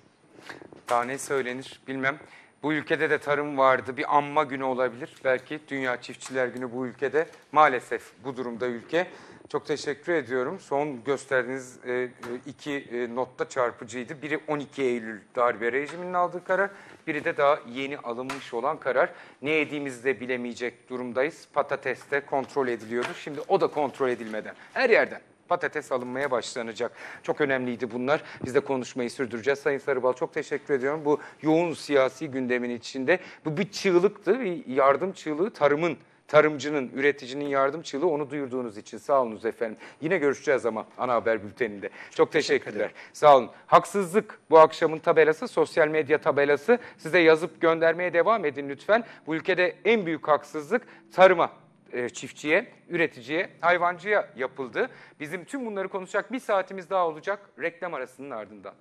Daha ne söylenir bilmem. Bu ülkede de tarım vardı. Bir anma günü olabilir. Belki Dünya Çiftçiler Günü bu ülkede. Maalesef bu durumda ülke. Çok teşekkür ediyorum. Son gösterdiğiniz e, e, iki e, notta çarpıcıydı. Biri 12 Eylül darbe rejiminin aldığı karar, biri de daha yeni alınmış olan karar. Ne yediğimizi de bilemeyecek durumdayız. Patates de kontrol ediliyordu. Şimdi o da kontrol edilmeden, her yerden patates alınmaya başlanacak. Çok önemliydi bunlar. Biz de konuşmayı sürdüreceğiz. Sayın Sarıbal çok teşekkür ediyorum. Bu yoğun siyasi gündemin içinde bu bir çığlıktı, bir yardım çığlığı tarımın tarımcının, üreticinin yardım çığlığı onu duyurduğunuz için sağ olunuz efendim. Yine görüşeceğiz ama ana haber bülteninde. Çok, Çok teşekkürler. Teşekkür sağ olun. Haksızlık bu akşamın tabelası, sosyal medya tabelası. Size yazıp göndermeye devam edin lütfen. Bu ülkede en büyük haksızlık tarıma e, çiftçiye, üreticiye, hayvancıya yapıldı. Bizim tüm bunları konuşacak bir saatimiz daha olacak reklam arasının ardından.